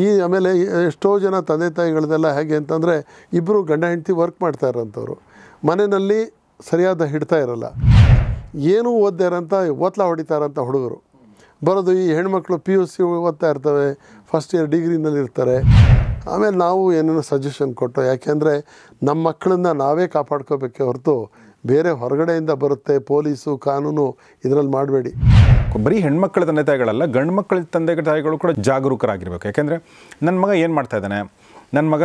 ಈ ಆಮೇಲೆ ಎಷ್ಟೋ ಜನ ತಂದೆ ತಾಯಿಗಳದೆಲ್ಲ ಹೇಗೆ ಅಂತಂದರೆ ಇಬ್ಬರು ಗಂಡ ಹೆಂಡತಿ ವರ್ಕ್ ಮಾಡ್ತಾ ಇರೋಂಥವ್ರು ಮನೆಯಲ್ಲಿ ಸರಿಯಾದ ಹಿಡ್ತಾ ಇರಲ್ಲ ಏನೂ ಓದ್ತಾ ಇರೋಂಥ ಒತ್ಲ ಹೊಡಿತಾ ಇರೋಂಥ ಹುಡುಗರು ಬರೋದು ಈ ಹೆಣ್ಮಕ್ಳು ಪಿ ಯು ಸಿ ಓದ್ತಾ ಇರ್ತವೆ ಫಸ್ಟ್ ಇಯರ್ ಡಿಗ್ರಿನಲ್ಲಿ ಇರ್ತಾರೆ ಆಮೇಲೆ ನಾವು ಏನೇನೋ ಸಜೆಷನ್ ಕೊಟ್ಟು ಯಾಕೆಂದರೆ ನಮ್ಮ ಮಕ್ಕಳನ್ನ ನಾವೇ ಕಾಪಾಡ್ಕೋಬೇಕೆ ಹೊರತು ಬೇರೆ ಹೊರಗಡೆಯಿಂದ ಬರುತ್ತೆ ಪೊಲೀಸು ಕಾನೂನು ಇದರಲ್ಲಿ ಮಾಡಬೇಡಿ ಬರೀ ಹೆಣ್ಮಕ್ಳ ತಂದೆ ತಾಯಿಗಳಲ್ಲ ಗಂಡು ಮಕ್ಕಳ ತಂದೆ ತಾಯಿಗಳು ಕೂಡ ಜಾಗರೂಕರಾಗಿರ್ಬೇಕು ಯಾಕೆಂದರೆ ನನ್ನ ಮಗ ಏನು ಮಾಡ್ತಾ ಇದ್ದಾನೆ ನನ್ನ ಮಗ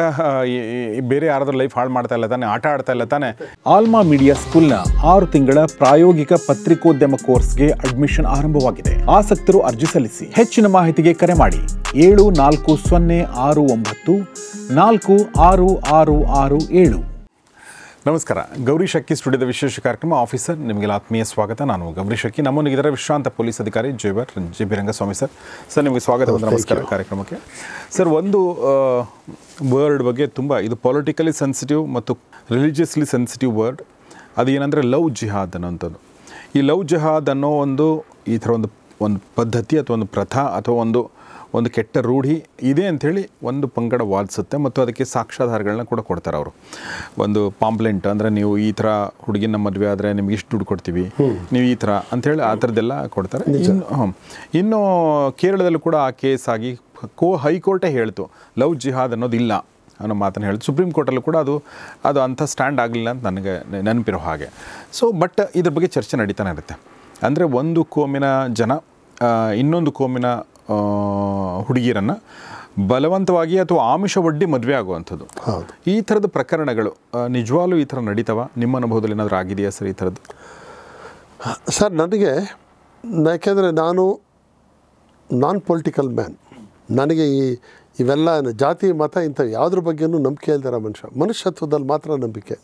ಬೇರೆ ಯಾರಾದ್ರೂ ಲೈಫ್ ಹಾಳು ಮಾಡ್ತಾ ಇಲ್ಲ ತಾನೆ ಆಟ ಆಡ್ತಾ ಇಲ್ಲ ತಾನೆ ಆಲ್ಮಾ ಮೀಡಿಯಾ ಸ್ಕೂಲ್ನ ಆರು ತಿಂಗಳ ಪ್ರಾಯೋಗಿಕ ಪತ್ರಿಕೋದ್ಯಮ ಕೋರ್ಸ್ಗೆ ಅಡ್ಮಿಷನ್ ಆರಂಭವಾಗಿದೆ ಆಸಕ್ತರು ಅರ್ಜಿ ಸಲ್ಲಿಸಿ ಹೆಚ್ಚಿನ ಮಾಹಿತಿಗೆ ಕರೆ ಮಾಡಿ ಏಳು ನಾಲ್ಕು ಸೊನ್ನೆ ಆರು ಒಂಬತ್ತು ನಾಲ್ಕು ಆರು ಆರು ಆರು ಏಳು ನಮಸ್ಕಾರ ಗೌರಿ ಶಕ್ಕಿ ಸ್ಟುಡಿಯೋದ ವಿಶೇಷ ಕಾರ್ಯಕ್ರಮ ಆಫೀಸರ್ ನಿಮಗೆಲ್ಲ ಆತ್ಮೀಯ ಸ್ವಾಗತ ನಾನು ಗೌರಿ ಶಕ್ಕಿ ನಮ್ಮೊಂದಿಗಿದ್ದಾರೆ ವಿಶ್ರಾಂತ ಪೊಲೀಸ್ ಅಧಿಕಾರಿ Jaibar G B Rangaswamy sir sir ನಿಮಗೆ ಸ್ವಾಗತ oh, ನಮಸ್ಕಾರ ಕಾರ್ಯಕ್ರಮಕ್ಕೆ ಸರ್ ಒಂದು ವರ್ಡ್ ಬಗ್ಗೆ ತುಂಬ ಇದು ಪೊಲಿಟಿಕಲಿ ಸೆನ್ಸಿಟಿವ್ ಮತ್ತು ರಿಲಿಜಿಯಸ್ಲಿ ಸೆನ್ಸಿಟಿವ್ ವರ್ಡ್ ಅದು ಏನಂದರೆ ಲವ್ ಜಿಹಾದ್ ಅನ್ನೋಂಥದ್ದು ಈ ಲವ್ ಜಿಹಾದ್ ಅನ್ನೋ ಒಂದು ಈ ಥರ ಒಂದು ಒಂದು ಪದ್ಧತಿ ಅಥವಾ ಒಂದು ಪ್ರಥಾ ಅಥವಾ ಒಂದು ಒಂದು ಕೆಟ್ಟ ರೂಢಿ ಇದೆ ಅಂಥೇಳಿ ಒಂದು ಪಂಗಡ ವಾದಿಸುತ್ತೆ ಮತ್ತು ಅದಕ್ಕೆ ಸಾಕ್ಷ್ಯಾಧಾರಗಳನ್ನ ಕೂಡ ಕೊಡ್ತಾರೆ ಅವರು ಒಂದು ಪಾಂಪ್ಲೆಂಟ್ ಅಂದರೆ ನೀವು ಈ ಥರ ಹುಡುಗಿನ ಮದುವೆ ಆದರೆ ನಿಮ್ಗೆ ಇಷ್ಟು ದುಡ್ಡು ಕೊಡ್ತೀವಿ ನೀವು ಈ ಥರ ಅಂಥೇಳಿ ಆ ಥರದ್ದೆಲ್ಲ ಕೊಡ್ತಾರೆ ಇನ್ನು ಕೇರಳದಲ್ಲೂ ಕೂಡ ಆ ಕೇಸ್ ಆಗಿ ಕೋ ಹೈಕೋರ್ಟೇ ಹೇಳ್ತು ಲವ್ ಜಿಹಾದ್ ಅನ್ನೋದು ಇಲ್ಲ ಅನ್ನೋ ಮಾತನ್ನು ಹೇಳ್ತು ಸುಪ್ರೀಂ ಕೋರ್ಟಲ್ಲೂ ಕೂಡ ಅದು ಅದು ಅಂಥ ಸ್ಟ್ಯಾಂಡ್ ಆಗಲಿಲ್ಲ ಅಂತ ನನಗೆ ನೆನಪಿರೋ ಹಾಗೆ ಸೊ ಬಟ್ ಇದ್ರ ಬಗ್ಗೆ ಚರ್ಚೆ ನಡೀತಾನೆ ಇರುತ್ತೆ ಅಂದರೆ ಒಂದು ಕೋಮಿನ ಜನ ಇನ್ನೊಂದು ಕೋಮಿನ ಹುಡುಗೀರನ್ನು ಬಲವಂತವಾಗಿ ಅಥವಾ ಆಮಿಷ ಒಡ್ಡಿ ಮದುವೆ ಆಗುವಂಥದ್ದು ಈ ಥರದ ಪ್ರಕರಣಗಳು ನಿಜವಾಗ್ಲೂ ಈ ಥರ ನಡೀತಾವ ನಿಮ್ಮ ಅನುಭವದಲ್ಲಿ ಏನಾದರೂ ಆಗಿದೆಯಾ ಸರ್ ಈ ಥರದ್ದು ಸರ್ ನನಗೆ ಯಾಕೆಂದರೆ ನಾನು ನಾನ್ ಪೊಲಿಟಿಕಲ್ ಮ್ಯಾನ್ ನನಗೆ ಈ ಇವೆಲ್ಲ ಜಾತಿ ಮತ ಇಂಥ ಯಾವುದ್ರ ಬಗ್ಗೆಯೂ ನಂಬಿಕೆ ಇಲ್ದಾರ ಮನುಷ್ಯ ಮನುಷ್ಯತ್ವದಲ್ಲಿ ಮಾತ್ರ ನಂಬಿಕೆ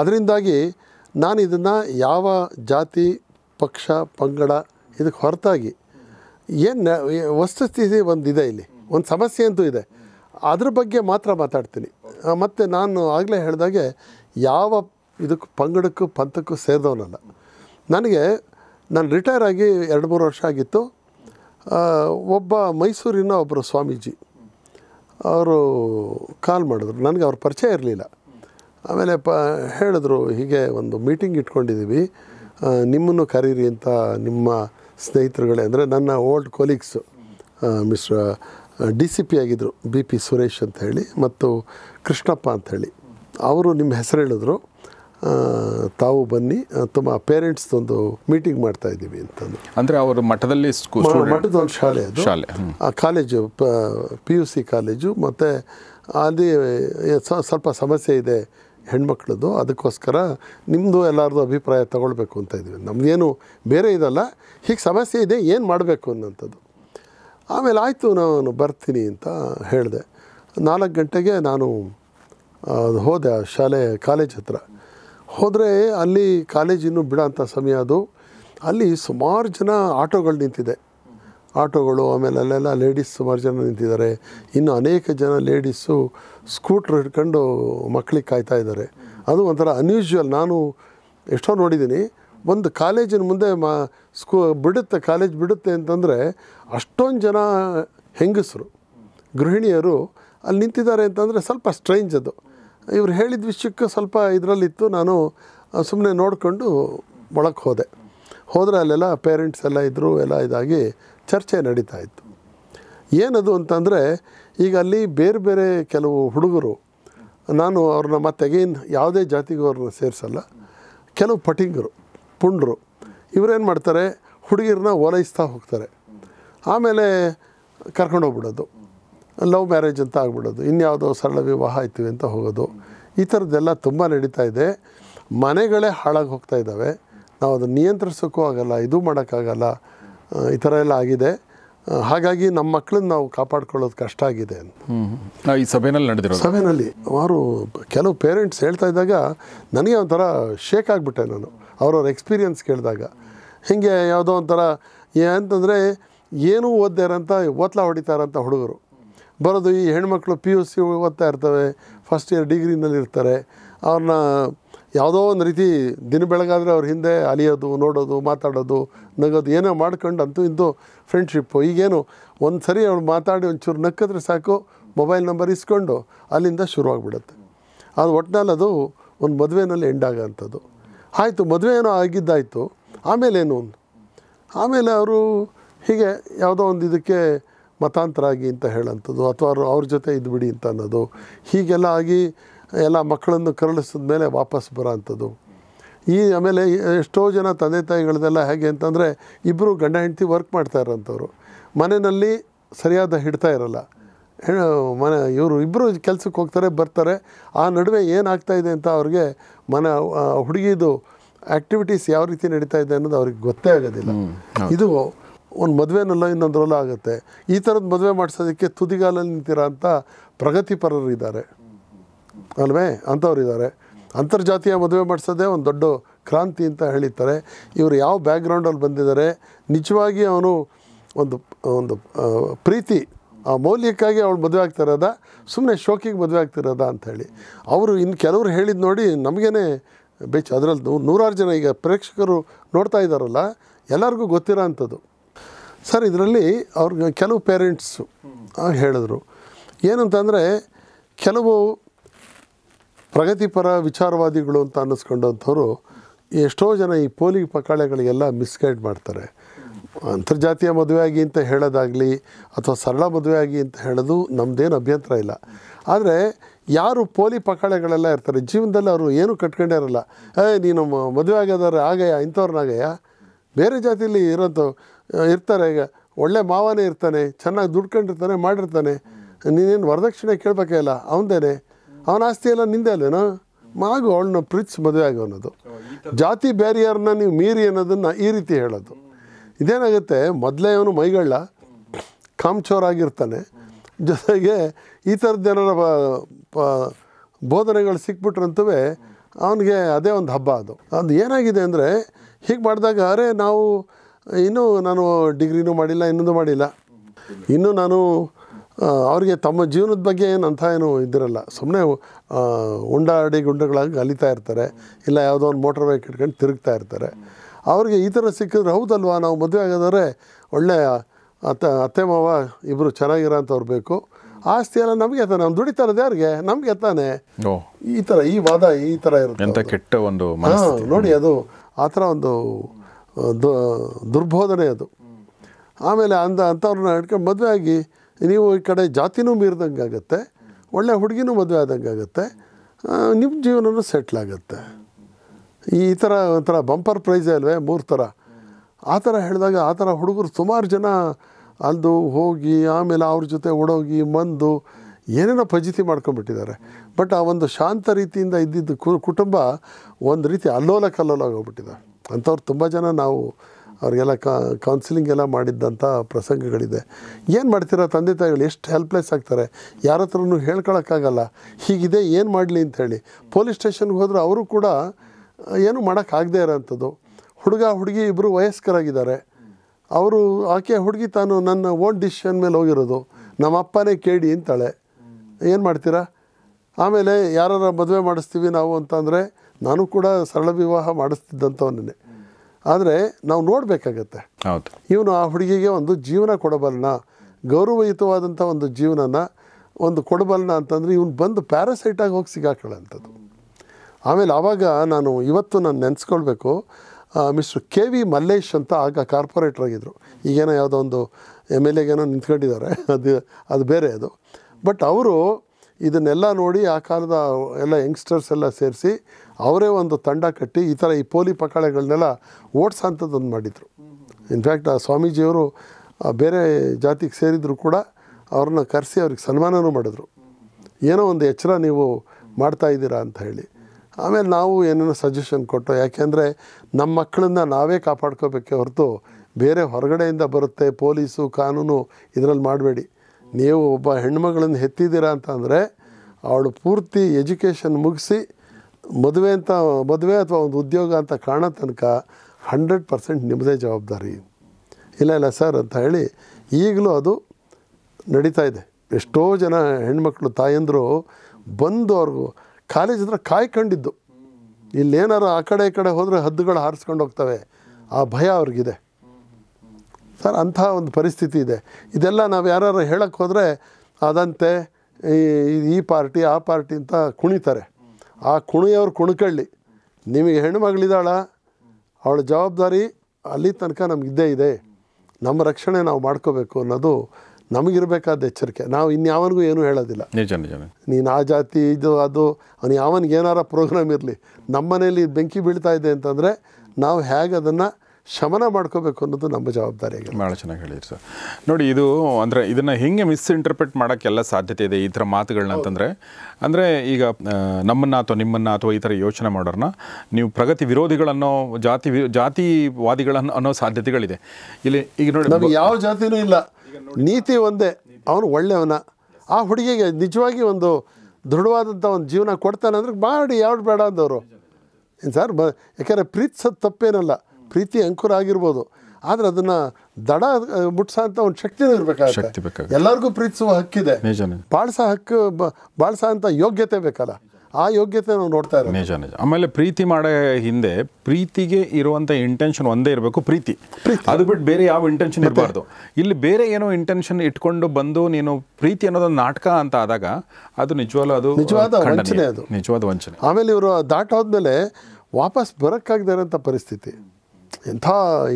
ಅದರಿಂದಾಗಿ ನಾನು ಇದನ್ನು ಯಾವ ಜಾತಿ ಪಕ್ಷ ಪಂಗಡ ಇದಕ್ಕೆ ಹೊರತಾಗಿ ಏನು ವಸ್ತುಸ್ಥಿತಿ ಒಂದು ಇದೆ ಇಲ್ಲಿ ಒಂದು ಸಮಸ್ಯೆ ಅಂತೂ ಇದೆ ಅದ್ರ ಬಗ್ಗೆ ಮಾತ್ರ ಮಾತಾಡ್ತೀನಿ ಮತ್ತು ನಾನು ಆಗಲೇ ಹೇಳಿದಾಗೆ ಯಾವ ಇದಕ್ಕೂ ಪಂಗಡಕ್ಕೂ ಪಂಥಕ್ಕೂ ಸೇರಿದವನಲ್ಲ ನನಗೆ ನಾನು ರಿಟೈರ್ ಆಗಿ ಎರಡು ಮೂರು ವರ್ಷ ಆಗಿತ್ತು ಒಬ್ಬ ಮೈಸೂರಿನ ಒಬ್ಬರು ಸ್ವಾಮೀಜಿ ಅವರು ಕಾಲ್ ಮಾಡಿದ್ರು ನನಗೆ ಅವ್ರ ಪರಿಚಯ ಇರಲಿಲ್ಲ ಆಮೇಲೆ ಪ ಹೇಳಿದ್ರು ಹೀಗೆ ಒಂದು ಮೀಟಿಂಗ್ ಇಟ್ಕೊಂಡಿದ್ದೀವಿ ನಿಮ್ಮನ್ನು ಕರೀರಿ ಅಂತ ನಿಮ್ಮ ಸ್ನೇಹಿತರುಗಳೇ ಅಂದರೆ ನನ್ನ old colleagues mister D C P ಆಗಿದ್ದರು ಬಿ ಪಿ ಸುರೇಶ್ ಅಂತ ಹೇಳಿ ಮತ್ತು ಕೃಷ್ಣಪ್ಪ ಅಂತ ಹೇಳಿ ಅವರು ನಿಮ್ಮ ಹೆಸರು ಹೇಳಿದ್ರು ತಾವು ಬನ್ನಿ ತುಂಬ ಪೇರೆಂಟ್ಸ್ದೊಂದು ಮೀಟಿಂಗ್ ಮಾಡ್ತಾ ಇದ್ದೀವಿ ಅಂತಂದು ಅಂದರೆ ಅವರು ಮಠದಲ್ಲಿ ಮಠದ ಒಂದು ಶಾಲೆ ಅದು ಶಾಲೆ ಆ college P U C college ಮತ್ತು ಅಲ್ಲಿ ಸ್ವಲ್ಪ ಸಮಸ್ಯೆ ಇದೆ ಹೆಣ್ಮಕ್ಳದ್ದು ಅದಕ್ಕೋಸ್ಕರ ನಿಮ್ಮದು ಎಲ್ಲರದು ಅಭಿಪ್ರಾಯ ತಗೊಳ್ಬೇಕು ಅಂತ ಇದ್ವಿ ನಮ್ದೇನು ಬೇರೆ ಇದಲ್ಲ ಹೀಗೆ ಸಮಸ್ಯೆ ಇದೆ ಏನು ಮಾಡಬೇಕು ಅನ್ನೋಂಥದ್ದು ಆಮೇಲೆ ಆಯಿತು ನಾನು ಬರ್ತೀನಿ ಅಂತ ಹೇಳಿದೆ ನಾಲ್ಕು ಗಂಟೆಗೆ ನಾನು ಹೋದೆ ಆ ಶಾಲೆ ಕಾಲೇಜ್ ಹತ್ರ ಹೋದರೆ ಅಲ್ಲಿ ಕಾಲೇಜಿನೂ ಬಿಡೋಂಥ ಸಮಯ ಅದು ಅಲ್ಲಿ ಸುಮಾರು ಜನ ಆಟೋಗಳು ನಿಂತಿದೆ ಆಟೋಗಳು ಆಮೇಲೆ ಅಲ್ಲೆಲ್ಲ ಲೇಡೀಸ್ ಸುಮಾರು ಜನ ನಿಂತಿದ್ದಾರೆ ಇನ್ನು ಅನೇಕ ಜನ ಲೇಡೀಸು ಸ್ಕೂಟ್ರ್ ಹಿಡ್ಕೊಂಡು ಮಕ್ಕಳಿಗೆ ಕಾಯ್ತಾ ಇದ್ದಾರೆ ಅದು ಒಂಥರ ಅನ್ಯೂಶ್ವಲ್ ನಾನು ಎಷ್ಟೋ ನೋಡಿದ್ದೀನಿ ಒಂದು ಕಾಲೇಜಿನ ಮುಂದೆ ಮಾ ಸ್ಕೂ ಬಿಡುತ್ತೆ ಕಾಲೇಜ್ ಬಿಡುತ್ತೆ ಅಂತಂದರೆ ಅಷ್ಟೊಂದು ಜನ ಹೆಂಗಸರು ಗೃಹಿಣಿಯರು ಅಲ್ಲಿ ನಿಂತಿದ್ದಾರೆ ಅಂತಂದರೆ ಸ್ವಲ್ಪ ಸ್ಟ್ರೇಂಜ್ ಅದು ಇವ್ರು ಹೇಳಿದ ವಿಷಯಕ್ಕೆ ಸ್ವಲ್ಪ ಇದರಲ್ಲಿತ್ತು ನಾನು ಸುಮ್ಮನೆ ನೋಡಿಕೊಂಡು ಒಳಗೆ ಹೋದೆ ಹೋದರೆ ಅಲ್ಲೆಲ್ಲ ಪೇರೆಂಟ್ಸ್ ಎಲ್ಲ ಇದ್ದರು ಎಲ್ಲ ಇದಾಗಿ ಚರ್ಚೆ ನಡೀತಾ ಇತ್ತು ಏನದು ಅಂತಂದರೆ ಈಗ ಅಲ್ಲಿ ಬೇರೆ ಬೇರೆ ಕೆಲವು ಹುಡುಗರು ನಾನು ಅವ್ರನ್ನ ಮತ್ತೆ ಅಗೇನ್ ಯಾವುದೇ ಜಾತಿಗೂ ಅವ್ರನ್ನ ಸೇರಿಸಲ್ಲ ಕೆಲವು ಪಟಿಂಗರು ಪುಂಡ್ರು ಇವರೇನು ಮಾಡ್ತಾರೆ ಹುಡುಗಿರನ್ನ ಓಲೈಸ್ತಾ ಹೋಗ್ತಾರೆ ಆಮೇಲೆ ಕರ್ಕೊಂಡೋಗ್ಬಿಡೋದು ಲವ್ ಮ್ಯಾರೇಜ್ ಅಂತ ಆಗ್ಬಿಡೋದು ಇನ್ಯಾವುದೋ ಸರಳ ವಿವಾಹ ಇತ್ತು ಅಂತ ಹೋಗೋದು ಈ ಥರದ್ದೆಲ್ಲ ತುಂಬ ನಡೀತಾ ಇದೆ ಮನೆಗಳೇ ಹಾಳಾಗಿ ಹೋಗ್ತಾ ಇದ್ದಾವೆ ನಾವು ಅದನ್ನು ನಿಯಂತ್ರಿಸೋಕ್ಕೂ ಆಗಲ್ಲ ಇದು ಮಾಡೋಕ್ಕಾಗಲ್ಲ ಈ ಥರ ಎಲ್ಲ ಆಗಿದೆ ಹಾಗಾಗಿ ನಮ್ಮ ಮಕ್ಕಳನ್ನ ನಾವು ಕಾಪಾಡ್ಕೊಳ್ಳೋದು ಕಷ್ಟ ಆಗಿದೆ ಈ ಸಭೆನಲ್ಲಿ ನಡೆದಿರೋ ಸಭೆಯಲ್ಲಿ ಅವರು ಕೆಲವು ಪೇರೆಂಟ್ಸ್ ಹೇಳ್ತಾ ಇದ್ದಾಗ ನನಗೆ ಒಂಥರ ಶೇಕ್ ಆಗಿಬಿಟ್ಟೆ ನಾನು ಅವ್ರವ್ರ ಎಕ್ಸ್ಪೀರಿಯನ್ಸ್ ಕೇಳಿದಾಗ ಹೀಗೆ ಯಾವುದೋ ಒಂಥರ ಏನಂತಂದರೆ ಏನೂ ಓದ್ದೇ ಇರೋಂಥ ಓತ್ಲ ಹೊಡಿತಾರಂಥ ಹುಡುಗರು ಬರೋದು ಈ ಹೆಣ್ಮಕ್ಳು ಪಿ ಯು ಸಿ ಓದ್ತಾ ಇರ್ತವೆ ಫಸ್ಟ್ ಇಯರ್ ಡಿಗ್ರಿನಲ್ಲಿ ಇರ್ತಾರೆ ಅವ್ರನ್ನ ಯಾವುದೋ ಒಂದು ರೀತಿ ದಿನ ಬೆಳಗಾದರೆ ಅವ್ರ ಹಿಂದೆ ಅಲಿಯೋದು ನೋಡೋದು ಮಾತಾಡೋದು ನಗೋದು ಏನೋ ಮಾಡ್ಕೊಂಡು ಅಂತೂ ಇಂದು ಫ್ರೆಂಡ್ಶಿಪ್ಪು ಈಗೇನು ಒಂದು ಸರಿ ಅವ್ರು ಮಾತಾಡಿ ಒಂಚೂರು ನಕ್ಕಿದ್ರೆ ಸಾಕು ಮೊಬೈಲ್ ನಂಬರ್ ಇಸ್ಕೊಂಡು ಅಲ್ಲಿಂದ ಶುರುವಾಗ್ಬಿಡುತ್ತೆ ಅದು ಒಟ್ಟಿನಲ್ಲಿ ಅದು ಒಂದು ಮದುವೆನಲ್ಲಿ ಎಂಡ್ ಆಗೋಂಥದ್ದು ಆಯಿತು ಮದುವೆ ಏನೋ ಆಗಿದ್ದಾಯಿತು ಒಂದು ಆಮೇಲೆ ಅವರು ಹೀಗೆ ಯಾವುದೋ ಒಂದು ಇದಕ್ಕೆ ಮತಾಂತರ ಆಗಿ ಅಂತ ಹೇಳೋಂಥದ್ದು ಅಥವಾ ಅವ್ರ ಜೊತೆ ಇದ್ಬಿಡಿ ಅಂತ ಅನ್ನೋದು ಹೀಗೆಲ್ಲ ಆಗಿ ಎಲ್ಲ ಮಕ್ಕಳನ್ನು ಕರುಳಿಸಿದ ಮೇಲೆ ವಾಪಸ್ ಬರೋ ಅಂಥದ್ದು ಈ ಆಮೇಲೆ ಎಷ್ಟೋ ಜನ ತಂದೆ ತಾಯಿಗಳದೆಲ್ಲ ಹೇಗೆ ಅಂತಂದರೆ ಇಬ್ಬರು ಗಂಡ ಹೆಂಡ್ತಿ ವರ್ಕ್ ಮಾಡ್ತಾ ಇರೋಂಥವ್ರು ಮನೆಯಲ್ಲಿ ಸರಿಯಾದ ಹಿಡ್ತಾ ಇರೋಲ್ಲ ಮನೆ ಇವರು ಇಬ್ಬರು ಕೆಲಸಕ್ಕೆ ಹೋಗ್ತಾರೆ ಬರ್ತಾರೆ ಆ ನಡುವೆ ಏನಾಗ್ತಾ ಇದೆ ಅಂತ ಅವ್ರಿಗೆ ಮನೆ ಹುಡುಗಿದು ಆ್ಯಕ್ಟಿವಿಟೀಸ್ ಯಾವ ರೀತಿ ನಡೀತಾ ಇದೆ ಅನ್ನೋದು ಅವ್ರಿಗೆ ಗೊತ್ತೇ ಆಗೋದಿಲ್ಲ ಇದು ಒಂದು ಮದುವೆನಲ್ಲ ಇನ್ನೊಂದರಲ್ಲ ಆಗುತ್ತೆ ಈ ಥರದ ಮದುವೆ ಮಾಡಿಸೋದಕ್ಕೆ ತುದಿಗಾಲಲ್ಲಿ ನಿಂತಿರೋ ಅಂಥ ಪ್ರಗತಿಪರರು ಇದ್ದಾರೆ ಅಲ್ವೇ ಇದ್ದಾರೆ ಅಂತರ್ಜಾತೀಯ ಮದುವೆ ಮಾಡಿಸೋದೇ ಒಂದು ದೊಡ್ಡ ಕ್ರಾಂತಿ ಅಂತ ಹೇಳಿದ್ದಾರೆ ಇವರು ಯಾವ ಬ್ಯಾಕ್ಗ್ರೌಂಡಲ್ಲಿ ಬಂದಿದ್ದಾರೆ ನಿಜವಾಗಿ ಅವನು ಒಂದು ಒಂದು ಪ್ರೀತಿ ಆ ಮೌಲ್ಯಕ್ಕಾಗಿ ಅವಳು ಮದುವೆ ಆಗ್ತಿರೋದ ಸುಮ್ಮನೆ ಶೋಕಿಗೆ ಮದುವೆ ಆಗ್ತಿರೋದ ಅಂಥೇಳಿ ಅವರು ಇನ್ನು ಕೆಲವರು ಹೇಳಿದ್ ನೋಡಿ ನಮಗೇ ಬೇಚ್ ಅದರಲ್ಲಿ ನೂರಾರು ಜನ ಈಗ ಪ್ರೇಕ್ಷಕರು ನೋಡ್ತಾ ಇದ್ದಾರಲ್ಲ ಎಲ್ಲರಿಗೂ ಗೊತ್ತಿರೋ ಅಂಥದ್ದು ಸರ್ ಇದರಲ್ಲಿ ಅವ್ರಿಗೆ ಕೆಲವು ಪೇರೆಂಟ್ಸು ಹೇಳಿದ್ರು ಏನಂತಂದರೆ ಕೆಲವು ಪ್ರಗತಿಪರ ವಿಚಾರವಾದಿಗಳು ಅಂತ ಅನ್ನಿಸ್ಕೊಂಡಂಥವ್ರು ಎಷ್ಟೋ ಜನ ಈ ಪೋಲಿ ಪಕಾಳೆಗಳಿಗೆಲ್ಲ ಮಿಸ್ಗೈಡ್ ಮಾಡ್ತಾರೆ ಅಂತರ್ಜಾತೀಯ ಮದುವೆಯಾಗಿ ಅಂತ ಹೇಳೋದಾಗಲಿ ಅಥವಾ ಸರಳ ಮದುವೆಯಾಗಿ ಅಂತ ಹೇಳೋದು ನಮ್ಮದೇನು ಅಭ್ಯಂತರ ಇಲ್ಲ ಆದರೆ ಯಾರು ಪೋಲಿ ಪಕಾಳೆಗಳೆಲ್ಲ ಇರ್ತಾರೆ ಜೀವನದಲ್ಲಿ ಅವರು ಏನೂ ಕಟ್ಕೊಂಡೇ ಇರಲ್ಲ ಏ ನೀನು ಮದುವೆ ಆಗೋದಾರೆ ಆಗಯ್ಯ ಇಂಥವ್ರನ್ನಾಗಯ್ಯ ಬೇರೆ ಜಾತಿಯಲ್ಲಿ ಇರೋಂಥ ಇರ್ತಾರೆ ಈಗ ಒಳ್ಳೆ ಮಾವನೇ ಇರ್ತಾನೆ ಚೆನ್ನಾಗಿ ದುಡ್ಕೊಂಡಿರ್ತಾನೆ ಮಾಡಿರ್ತಾನೆ ನೀನೇನು ವರದಕ್ಷಿಣೆ ಕೇಳಬೇಕೇ ಇಲ್ಲ ಅವನ ಆಸ್ತಿ ಎಲ್ಲ ನಿಂದೆ ಅಲ್ಲೇನೋ ಮಾಗು ಅವಳನ್ನ ಪ್ರೀತಿಸಿ ಮದುವೆ ಅನ್ನೋದು ಜಾತಿ ಬ್ಯಾರಿಯರ್ನ ನೀವು ಮೀರಿ ಅನ್ನೋದನ್ನು ಈ ರೀತಿ ಹೇಳೋದು ಇದೇನಾಗುತ್ತೆ ಮೊದಲೇ ಅವನು ಮೈಗಳ್ಳ ಕಾಮ್ಚೋರಾಗಿರ್ತಾನೆ ಜೊತೆಗೆ ಈ ಥರದ ಜನರ ಬೋಧನೆಗಳು ಸಿಕ್ಬಿಟ್ರಂತೂ ಅವನಿಗೆ ಅದೇ ಒಂದು ಹಬ್ಬ ಅದು ಅದು ಏನಾಗಿದೆ ಅಂದರೆ ಹೀಗೆ ಮಾಡಿದಾಗ ಅರೆ ನಾವು ಇನ್ನೂ ನಾನು ಡಿಗ್ರಿನೂ ಮಾಡಿಲ್ಲ ಇನ್ನೊಂದು ಮಾಡಿಲ್ಲ ಇನ್ನೂ ನಾನು ಅವರಿಗೆ ತಮ್ಮ ಜೀವನದ ಬಗ್ಗೆ ಏನು ಅಂಥ ಏನು ಇದ್ದಿರಲ್ಲ ಸುಮ್ಮನೆ ಉಂಡಾಡಿ ಗುಂಡಗಳಾಗಿ ಅಲಿತಾ ಇರ್ತಾರೆ ಇಲ್ಲ ಯಾವುದೋ ಒಂದು ಮೋಟರ್ ಬೈಕ್ ಇಟ್ಕೊಂಡು ತಿರುಗ್ತಾ ಇರ್ತಾರೆ ಅವ್ರಿಗೆ ಈ ಥರ ಸಿಕ್ಕಿದ್ರೆ ಹೌದಲ್ವಾ ನಾವು ಮದುವೆ ಆಗೋದಾದ್ರೆ ಒಳ್ಳೆ ಅತ್ತೆ ಅತ್ತೆ ಮಾವ ಇಬ್ಬರು ಚೆನ್ನಾಗಿರೋಂಥವ್ರು ಬೇಕು ಆಸ್ತಿ ಎಲ್ಲ ನಮಗೆ ತಾನೆ ನಮ್ಮ ದುಡಿತಾ ಯಾರಿಗೆ ನಮಗೆ ತಾನೆ ಈ ಥರ ಈ ವಾದ ಈ ಥರ ಇರುತ್ತೆ ಕೆಟ್ಟ ಒಂದು ನೋಡಿ ಅದು ಆ ಥರ ಒಂದು ದುರ್ಬೋಧನೆ ಅದು ಆಮೇಲೆ ಅಂದ ಅಂಥವ್ರನ್ನ ಹಿಡ್ಕೊಂಡು ಮದುವೆ ಆಗಿ ನೀವು ಈ ಕಡೆ ಜಾತಿನೂ ಮೀರಿದಂಗೆ ಆಗುತ್ತೆ ಒಳ್ಳೆ ಹುಡುಗಿನೂ ಮದುವೆ ಆದಂಗೆ ಆಗುತ್ತೆ ನಿಮ್ಮ ಸೆಟ್ಲ್ ಆಗುತ್ತೆ ಈ ಥರ ಒಂಥರ ಬಂಪರ್ ಪ್ರೈಸೇ ಅಲ್ವೇ ಮೂರು ಥರ ಆ ಥರ ಹೇಳಿದಾಗ ಆ ಥರ ಹುಡುಗರು ಸುಮಾರು ಜನ ಅಲ್ದು ಹೋಗಿ ಆಮೇಲೆ ಅವ್ರ ಜೊತೆ ಓಡೋಗಿ ಮಂದು ಏನೇನೋ ಫಜಿತಿ ಮಾಡ್ಕೊಂಡ್ಬಿಟ್ಟಿದ್ದಾರೆ ಬಟ್ ಆ ಒಂದು ಶಾಂತ ರೀತಿಯಿಂದ ಇದ್ದಿದ್ದು ಕುಟುಂಬ ಒಂದು ರೀತಿ ಅಲ್ಲೋಲ ಕಲ್ಲೋಲ ಆಗೋಗ್ಬಿಟ್ಟಿದೆ ಅಂಥವ್ರು ತುಂಬ ಜನ ನಾವು ಅವರಿಗೆಲ್ಲ ಕೌನ್ಸಿಲಿಂಗ್ ಎಲ್ಲ ಮಾಡಿದ್ದಂಥ ಪ್ರಸಂಗಗಳಿದೆ ಏನು ಮಾಡ್ತೀರಾ ತಂದೆ ತಾಯಿಗಳು ಎಷ್ಟು ಹೆಲ್ಪ್ಲೆಸ್ ಆಗ್ತಾರೆ ಯಾರ ಹತ್ರನೂ ಹೇಳ್ಕೊಳಕ್ಕಾಗಲ್ಲ ಹೀಗಿದೆ ಏನು ಮಾಡಲಿ ಅಂಥೇಳಿ ಪೊಲೀಸ್ ಸ್ಟೇಷನ್ಗೆ ಹೋದ್ರೆ ಅವರು ಕೂಡ ಏನು ಮಾಡೋಕ್ಕಾಗದೇ ಇರೋಂಥದ್ದು ಹುಡುಗ ಹುಡುಗಿ ಇಬ್ಬರು ವಯಸ್ಕರಾಗಿದ್ದಾರೆ ಅವರು ಆಕೆ ಹುಡುಗಿ ತಾನು ನನ್ನ ಓನ್ ಡಿಸಿಷನ್ ಮೇಲೆ ಹೋಗಿರೋದು ನಮ್ಮ ಅಪ್ಪನೇ ಕೇಳಿ ಅಂತಾಳೆ ಏನು ಮಾಡ್ತೀರಾ ಆಮೇಲೆ ಯಾರಾರ ಮದುವೆ ಮಾಡಿಸ್ತೀವಿ ನಾವು ಅಂತಂದರೆ ನಾನು ಕೂಡ ಸರಳ ವಿವಾಹ ಮಾಡಿಸ್ತಿದ್ದಂಥವನ್ನೇ ಆದರೆ ನಾವು ನೋಡಬೇಕಾಗತ್ತೆ ಇವನು ಆ ಹುಡುಗಿಗೆ ಒಂದು ಜೀವನ ಕೊಡಬಲ್ಲ ಗೌರವಯುತವಾದಂಥ ಒಂದು ಜೀವನನ ಒಂದು ಕೊಡಬಲ್ಲ ಅಂತಂದರೆ ಇವನು ಬಂದು ಪ್ಯಾರಾಸೈಟಾಗಿ ಹೋಗಿ ಸಿಗಾಕೊಳ್ಳೋಂಥದ್ದು ಆಮೇಲೆ ಆವಾಗ ನಾನು ಇವತ್ತು ನಾನು ನೆನೆಸ್ಕೊಳ್ಬೇಕು ಮಿಸ್ಟರ್ ಕೆ ವಿ ಮಲ್ಲೇಶ್ ಅಂತ ಆಗ ಕಾರ್ಪೊರೇಟರ್ ಆಗಿದ್ದರು ಈಗೇನೋ ಯಾವುದೋ ಒಂದು ಎಮ್ ಎಲ್ ಎಗೇನೋ ನಿಂತ್ಕೊಂಡಿದ್ದಾರೆ ಅದು ಅದು ಬೇರೆ ಅದು ಬಟ್ ಅವರು ಇದನ್ನೆಲ್ಲ ನೋಡಿ ಆ ಕಾಲದ ಎಲ್ಲ ಯಂಗ್ಸ್ಟರ್ಸ್ ಎಲ್ಲ ಸೇರಿಸಿ ಅವರೇ ಒಂದು ತಂಡ ಕಟ್ಟಿ ಈ ಥರ ಈ ಪೋಲಿ ಪಕಾಳೆಗಳನ್ನೆಲ್ಲ ಓಟ್ಸ್ ಅಂಥದ್ದೊಂದು ಮಾಡಿದರು ಇನ್ಫ್ಯಾಕ್ಟ್ ಆ ಸ್ವಾಮೀಜಿಯವರು ಬೇರೆ ಜಾತಿಗೆ ಸೇರಿದ್ರು ಕೂಡ ಅವ್ರನ್ನ ಕರೆಸಿ ಅವ್ರಿಗೆ ಸನ್ಮಾನನೂ ಮಾಡಿದ್ರು ಏನೋ ಒಂದು ಎಚ್ಚರ ನೀವು ಮಾಡ್ತಾ ಇದ್ದೀರಾ ಅಂತ ಹೇಳಿ ಆಮೇಲೆ ನಾವು ಏನೇನೋ ಸಜೆಷನ್ ಕೊಟ್ಟು ಯಾಕೆಂದರೆ ನಮ್ಮ ಮಕ್ಕಳನ್ನ ನಾವೇ ಕಾಪಾಡ್ಕೋಬೇಕೆ ಹೊರತು ಬೇರೆ ಹೊರಗಡೆಯಿಂದ ಬರುತ್ತೆ ಪೊಲೀಸು ಕಾನೂನು ಇದರಲ್ಲಿ ಮಾಡಬೇಡಿ ನೀವು ಒಬ್ಬ ಹೆಣ್ಮಗಳನ್ನು ಹೆತ್ತಿದ್ದೀರಾ ಅಂತಂದರೆ ಅವಳು ಪೂರ್ತಿ ಎಜುಕೇಷನ್ ಮುಗಿಸಿ ಮದುವೆ ಅಂತ ಮದುವೆ ಅಥವಾ ಒಂದು ಉದ್ಯೋಗ ಅಂತ ಕಾಣೋ ತನಕ ಹಂಡ್ರೆಡ್ ಪರ್ಸೆಂಟ್ ನಿಮ್ಮದೇ ಜವಾಬ್ದಾರಿ ಇಲ್ಲ ಇಲ್ಲ ಸರ್ ಅಂತ ಹೇಳಿ ಈಗಲೂ ಅದು ನಡೀತಾ ಇದೆ ಎಷ್ಟೋ ಜನ ಹೆಣ್ಮಕ್ಳು ತಾಯಂದರು ಬಂದು ಅವ್ರಿಗೂ ಕಾಲೇಜ್ ಹತ್ರ ಕಾಯ್ಕೊಂಡಿದ್ದು ಇಲ್ಲೇನಾರು ಆ ಕಡೆ ಈ ಕಡೆ ಹೋದರೆ ಹದ್ದುಗಳು ಹಾರಿಸ್ಕೊಂಡು ಹೋಗ್ತವೆ ಆ ಭಯ ಅವ್ರಿಗಿದೆ ಸರ್ ಅಂತಹ ಒಂದು ಪರಿಸ್ಥಿತಿ ಇದೆ ಇದೆಲ್ಲ ನಾವು ಯಾರು ಹೇಳಕ್ಕೆ ಹೋದರೆ ಅದಂತೆ ಈ ಈ ಪಾರ್ಟಿ ಆ ಪಾರ್ಟಿ ಅಂತ ಕುಣಿತಾರೆ ಆ ಕುಣಿಯವ್ರು ಕುಣ್ಕೊಳ್ಳಿ ನಿಮಗೆ ಹೆಣ್ಣು ಮಗಳಿದ್ದಾಳ ಅವಳ ಜವಾಬ್ದಾರಿ ಅಲ್ಲಿ ತನಕ ನಮಗಿದ್ದೇ ಇದೆ ನಮ್ಮ ರಕ್ಷಣೆ ನಾವು ಮಾಡ್ಕೋಬೇಕು ಅನ್ನೋದು ನಮಗಿರಬೇಕಾದ ಎಚ್ಚರಿಕೆ ನಾವು ಇನ್ಯಾವನಿಗೂ ಏನೂ ಹೇಳೋದಿಲ್ಲ ನಿಜ ನಿಜ ನೀನು ಆ ಜಾತಿ ಇದು ಅದು ಅವನು ಯಾವನಿಗೆ ಏನಾರ ಪ್ರೋಗ್ರಾಮ್ ಇರಲಿ ನಮ್ಮ ಮನೇಲಿ ಬೆಂಕಿ ಬೀಳ್ತಾ ಇದೆ ಅಂತಂದರೆ ನಾವು ಹೇಗೆ ಅದನ್ನು ಶಮನ ಮಾಡ್ಕೋಬೇಕು ಅನ್ನೋದು ನಮ್ಮ ಜವಾಬ್ದಾರಿ ಭಾಳ ಚೆನ್ನಾಗಿ ಹೇಳಿರಿ ಸರ್ ನೋಡಿ ಇದು ಅಂದರೆ ಇದನ್ನು ಹೆಂಗೆ ಮಿಸ್ಇಂಟರ್ಪ್ರೆಟ್ ಮಾಡೋಕ್ಕೆಲ್ಲ ಸಾಧ್ಯತೆ ಇದೆ ಈ ಥರ ಮಾತುಗಳನ್ನ ಅಂತಂದರೆ ಅಂದರೆ ಈಗ ನಮ್ಮನ್ನು ಅಥವಾ ನಿಮ್ಮನ್ನು ಅಥವಾ ಈ ಥರ ಯೋಚನೆ ಮಾಡೋರನ್ನ ನೀವು ಪ್ರಗತಿ ವಿರೋಧಿಗಳನ್ನೋ ಜಾತಿ ಜಾತಿವಾದಿಗಳನ್ನು ಅನ್ನೋ ಸಾಧ್ಯತೆಗಳಿದೆ ಇಲ್ಲಿ ಈಗ ನೋಡಿ ನಮಗೆ ಯಾವ ಜಾತಿನೂ ಇಲ್ಲ ನೀತಿ ಒಂದೇ ಅವನು ಒಳ್ಳೆಯವನ ಆ ಹುಡುಗಿಗೆ ನಿಜವಾಗಿ ಒಂದು ದೃಢವಾದಂಥ ಒಂದು ಜೀವನ ಕೊಡ್ತಾನೆ ಅಂದ್ರೆ ಮಾಡಿ ಯಾವ್ದು ಬೇಡ ಅಂದವರು ಸರ್ ಬ ಯಾಕೆಂದರೆ ಪ್ರೀತಿಸೋದು ತಪ್ಪೇನಲ್ಲ ಪ್ರೀತಿ ಅಂಕುರ ಆಗಿರ್ಬೋದು ಆದ್ರೆ ಅದನ್ನ ದಡ ಮುಟ್ಸೋಂಥ ಒಂದು ಶಕ್ತಿ ಇರಬೇಕಾಗುತ್ತೆ ಎಲ್ಲರಿಗೂ ಪ್ರೀತಿಸುವ ಹಕ್ಕಿದೆ ಬಾಳ್ಸ ಹಕ್ಕು ಬಾಳ್ಸ ಅಂತ ಯೋಗ್ಯತೆ ಬೇಕಲ್ಲ ಆ ಯೋಗ್ಯತೆ ನಾವು ನೋಡ್ತಾ ಇರೋದು ನಿಜ ನಿಜ ಆಮೇಲೆ ಪ್ರೀತಿ ಮಾಡೋ ಹಿಂದೆ ಪ್ರೀತಿಗೆ ಇರುವಂಥ ಇಂಟೆನ್ಷನ್ ಒಂದೇ ಇರಬೇಕು ಪ್ರೀತಿ ಅದು ಬಿಟ್ಟು ಬೇರೆ ಯಾವ ಇಂಟೆನ್ಷನ್ ಇರಬಾರ್ದು ಇಲ್ಲಿ ಬೇರೆ ಏನೋ ಇಂಟೆನ್ಷನ್ ಇಟ್ಕೊಂಡು ಬಂದು ನೀನು ಪ್ರೀತಿ ಅನ್ನೋದೊಂದು ನಾಟಕ ಅಂತ ಆದಾಗ ಅದು ನಿಜವಾಗ್ಲೂ ಅದು ನಿಜವಾದ ವಂಚನೆ ಅದು ನಿಜವಾದ ವಂಚನೆ ಆಮೇಲೆ ಇವರು ದಾಟ ವಾಪಸ್ ಬರೋಕ್ಕಾಗದೇ ಇರೋಂಥ ಪರಿಸ್ಥಿತಿ ಎಂಥ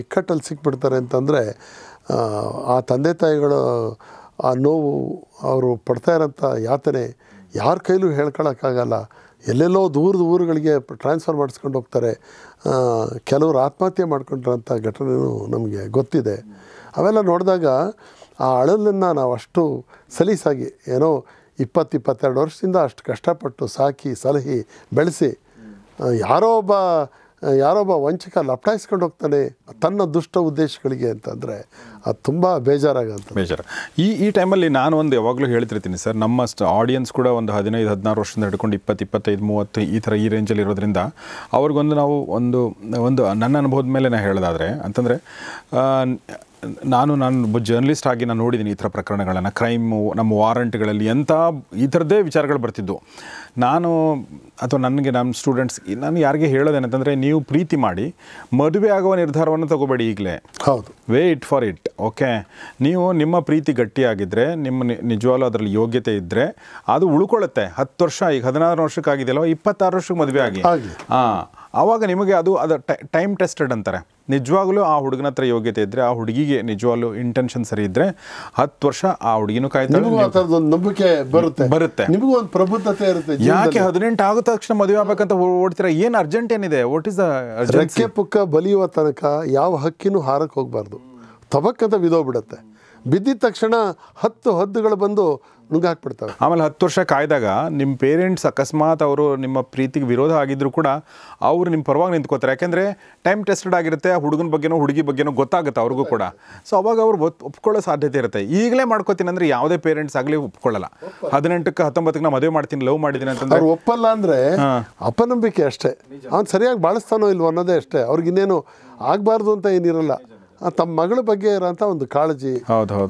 ಇಕ್ಕಟ್ಟಲ್ಲಿ ಸಿಕ್ಬಿಡ್ತಾರೆ ಅಂತಂದರೆ ಆ ತಂದೆ ತಾಯಿಗಳು ಆ ನೋವು ಅವರು ಪಡ್ತಾ ಇರೋಂಥ ಯಾತನೆ ಯಾರ ಕೈಲೂ ಹೇಳ್ಕೊಳಕ್ಕಾಗಲ್ಲ ಎಲ್ಲೆಲ್ಲೋ ದೂರದ ಊರುಗಳಿಗೆ ಟ್ರಾನ್ಸ್ಫರ್ ಮಾಡಿಸ್ಕೊಂಡು ಹೋಗ್ತಾರೆ ಕೆಲವರು ಆತ್ಮಹತ್ಯೆ ಮಾಡ್ಕೊಂಡಿರೋಂಥ ಘಟನೆಯೂ ನಮಗೆ ಗೊತ್ತಿದೆ ಅವೆಲ್ಲ ನೋಡಿದಾಗ ಆ ಅಳಲನ್ನು ನಾವು ಅಷ್ಟು ಸಲೀಸಾಗಿ ಏನೋ ಇಪ್ಪತ್ತಿಪ್ಪತ್ತೆರಡು ವರ್ಷದಿಂದ ಅಷ್ಟು ಕಷ್ಟಪಟ್ಟು ಸಾಕಿ ಸಲಹಿ ಬೆಳೆಸಿ ಯಾರೋ ಒಬ್ಬ ಯಾರೊಬ್ಬ ವಂಚಕ ಲಪ್ಟಾಯಿಸ್ಕೊಂಡು ಹೋಗ್ತಾನೆ ತನ್ನ ದುಷ್ಟ ಉದ್ದೇಶಗಳಿಗೆ ಅಂತಂದರೆ ಅದು ತುಂಬ ಬೇಜಾರಾಗುತ್ತೆ ಬೇಜಾರು ಈ ಈ ಟೈಮಲ್ಲಿ ನಾನು ಒಂದು ಯಾವಾಗಲೂ ಹೇಳ್ತಿರ್ತೀನಿ ಸರ್ ನಮ್ಮ ಆಡಿಯನ್ಸ್ ಕೂಡ ಒಂದು ಹದಿನೈದು ಹದಿನಾರು ವರ್ಷದಿಂದ ಹಿಡ್ಕೊಂಡು ಇಪ್ಪತ್ತು ಇಪ್ಪತ್ತೈದು ಮೂವತ್ತು ಈ ಥರ ಈ ರೇಂಜಲ್ಲಿ ಇರೋದ್ರಿಂದ ಅವ್ರಿಗೊಂದು ನಾವು ಒಂದು ಒಂದು ನನ್ನ ಅನುಭವದ ಮೇಲೆ ನಾನು ಹೇಳೋದಾದರೆ ಅಂತಂದರೆ ನಾನು ನಾನು ಒಬ್ಬ ಜರ್ನಲಿಸ್ಟ್ ಆಗಿ ನಾನು ನೋಡಿದ್ದೀನಿ ಈ ಥರ ಪ್ರಕರಣಗಳನ್ನು ಕ್ರೈಮು ನಮ್ಮ ವಾರಂಟ್ಗಳಲ್ಲಿ ಎಂಥ ಈ ಥರದ್ದೇ ವಿಚಾರಗಳು ಬರ್ತಿದ್ದವು ನಾನು ಅಥವಾ ನನಗೆ ನಮ್ಮ ಸ್ಟೂಡೆಂಟ್ಸ್ ನಾನು ಯಾರಿಗೆ ಹೇಳೋದೇನಂತಂದರೆ ನೀವು ಪ್ರೀತಿ ಮಾಡಿ ಮದುವೆ ಆಗುವ ನಿರ್ಧಾರವನ್ನು ತಗೋಬೇಡಿ ಈಗಲೇ ಹೌದು ವೇಟ್ ಫಾರ್ ಇಟ್ ಓಕೆ ನೀವು ನಿಮ್ಮ ಪ್ರೀತಿ ಗಟ್ಟಿಯಾಗಿದ್ದರೆ ನಿಮ್ಮ ನಿಜವಾಗ್ಲೂ ಅದರಲ್ಲಿ ಯೋಗ್ಯತೆ ಇದ್ದರೆ ಅದು ಉಳ್ಕೊಳ್ಳುತ್ತೆ ಹತ್ತು ವರ್ಷ ಈಗ ಹದಿನಾರು ವರ್ಷಕ್ಕಾಗಿದೆಯಲ್ಲ ಇಪ್ಪತ್ತಾರು ವರ್ಷಕ್ಕೆ ಮದುವೆ ಆಗಿ ಹಾಂ ಆವಾಗ ನಿಮಗೆ ಅದು ಅದು ಟೈಮ್ ಟೆಸ್ಟೆಡ್ ಅಂತಾರೆ ನಿಜವಾಗಲೂ ಆ ಹುಡುಗನ ಹತ್ರ ಯೋಗ್ಯತೆ ಇದ್ದರೆ ಆ ಹುಡುಗಿಗೆ ನಿಜವಾಗ್ಲೂ ಇಂಟೆನ್ಷನ್ ಸರಿ ಇದ್ದರೆ ಹತ್ತು ವರ್ಷ ಆ ಹುಡುಗಿನೂ ಕಾಯ್ತಾರೆ ನಂಬಿಕೆ ಬರುತ್ತೆ ಬರುತ್ತೆ ನಿಮಗೂ ಒಂದು ಪ್ರಬುದ್ಧತೆ ಇರುತ್ತೆ ಯಾಕೆ ಹದಿನೆಂಟು ಆಗ ತಕ್ಷಣ ಮದುವೆ ಆಗ್ಬೇಕಂತ ಓಡ್ತೀರಾ ಏನು ಅರ್ಜೆಂಟ್ ಏನಿದೆ ವಾಟ್ ಇಸ್ ಅರ್ಜೆಂಟ್ ಪುಕ್ಕ ಬಲಿಯುವ ತನಕ ಯಾವ ಹಕ್ಕಿನೂ ಹಾರಕ್ಕೆ ಹೋಗಬಾರ್ದು ತಬಕ್ಕಂತ ಬಿದೋಗ್ಬಿಡುತ್ತೆ ಬಿದ್ದಿದ ತಕ್ಷಣ ಹತ್ತು ಹದ್ದುಗಳು ಬಂದು ಹಾಕ್ಬಿಡ್ತಾರೆ ಆಮೇಲೆ ಹತ್ತು ವರ್ಷ ಕಾಯ್ದಾಗ ನಿಮ್ಮ ಪೇರೆಂಟ್ಸ್ ಅಕಸ್ಮಾತ್ ಅವರು ನಿಮ್ಮ ಪ್ರೀತಿಗೆ ವಿರೋಧ ಆಗಿದ್ರು ಕೂಡ ಅವರು ನಿಮ್ಮ ಪರವಾಗಿ ನಿಂತ್ಕೋತಾರೆ ಯಾಕೆಂದರೆ ಟೈಮ್ ಟೆಸ್ಟೆಡ್ ಆಗಿರುತ್ತೆ ಹುಡುಗನ ಬಗ್ಗೆನೋ ಹುಡುಗಿ ಬಗ್ಗೆನೋ ಗೊತ್ತಾಗುತ್ತೆ ಅವ್ರಿಗೂ ಕೂಡ ಸೊ ಅವಾಗ ಅವ್ರು ಒಪ್ಕೊಳ್ಳೋ ಸಾಧ್ಯತೆ ಇರುತ್ತೆ ಈಗಲೇ ಮಾಡ್ಕೋತೀನಿ ಅಂದರೆ ಯಾವುದೇ ಪೇರೆಂಟ್ಸ್ ಆಗಲಿ ಒಪ್ಕೊಳ್ಳಲ್ಲ ಹದಿನೆಂಟಕ್ಕೆ ಹತ್ತೊಂಬತ್ತಕ್ಕೆ ನಾವು ಮದುವೆ ಮಾಡ್ತೀನಿ ಲವ್ ಮಾಡಿದ್ದೀನಿ ಅಂತಂದ್ರೆ ಅವ್ರು ಒಪ್ಪಲ್ಲ ಅಂದರೆ ಅಪನಂಬಿಕೆ ಅಷ್ಟೇ ಅವ್ನು ಸರಿಯಾಗಿ ಬಾಳಿಸ್ತಾನೋ ಇಲ್ವೋ ಅನ್ನೋದೇ ಅಷ್ಟೇ ಅವ್ರಿಗೆ ಇನ್ನೇನು ಆಗಬಾರ್ದು ಅಂತ ಏನಿರಲ್ಲ ತಮ್ಮ ಮಗಳ ಬಗ್ಗೆ ಇರೋಂಥ ಒಂದು ಕಾಳಜಿ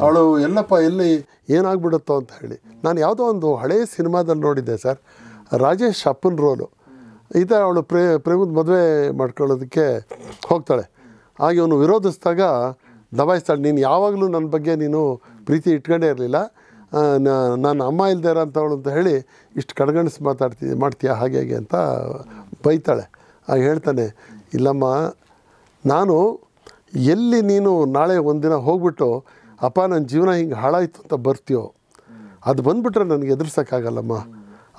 ಅವಳು ಎಲ್ಲಪ್ಪ ಎಲ್ಲಿ ಏನಾಗ್ಬಿಡುತ್ತೋ ಅಂತ ಹೇಳಿ ನಾನು ಯಾವುದೋ ಒಂದು ಹಳೆಯ ಸಿನಿಮಾದಲ್ಲಿ ನೋಡಿದ್ದೆ ಸರ್ ರಾಜೇಶ್ ಅಪ್ಪನ ರೋಲು ಈ ಥರ ಅವಳು ಪ್ರೇ ಪ್ರೇಮದ ಮದುವೆ ಮಾಡ್ಕೊಳ್ಳೋದಕ್ಕೆ ಹೋಗ್ತಾಳೆ ಹಾಗೆ ಅವನು ವಿರೋಧಿಸಿದಾಗ ದಬಾಯಿಸ್ತಾಳೆ ನೀನು ಯಾವಾಗಲೂ ನನ್ನ ಬಗ್ಗೆ ನೀನು ಪ್ರೀತಿ ಇಟ್ಕೊಂಡೇ ಇರಲಿಲ್ಲ ನಾನು ಅಮ್ಮ ಇಲ್ಲದೆ ಇರೋಂಥವಳು ಅಂತ ಹೇಳಿ ಇಷ್ಟು ಕಡೆಗಣಿಸಿ ಮಾತಾಡ್ತೀನಿ ಮಾಡ್ತೀಯ ಹಾಗೆ ಹಾಗೆ ಅಂತ ಬೈತಾಳೆ ಆಗ ಹೇಳ್ತಾನೆ ಇಲ್ಲಮ್ಮ ನಾನು ಎಲ್ಲಿ ನೀನು ನಾಳೆ ಒಂದಿನ ಹೋಗ್ಬಿಟ್ಟು ಅಪ್ಪ ನನ್ನ ಜೀವನ ಹಿಂಗೆ ಹಾಳಾಯಿತು ಅಂತ ಬರ್ತೀಯೋ ಅದು ಬಂದುಬಿಟ್ರೆ ನನಗೆ ಎದುರಿಸೋಕ್ಕಾಗಲ್ಲಮ್ಮ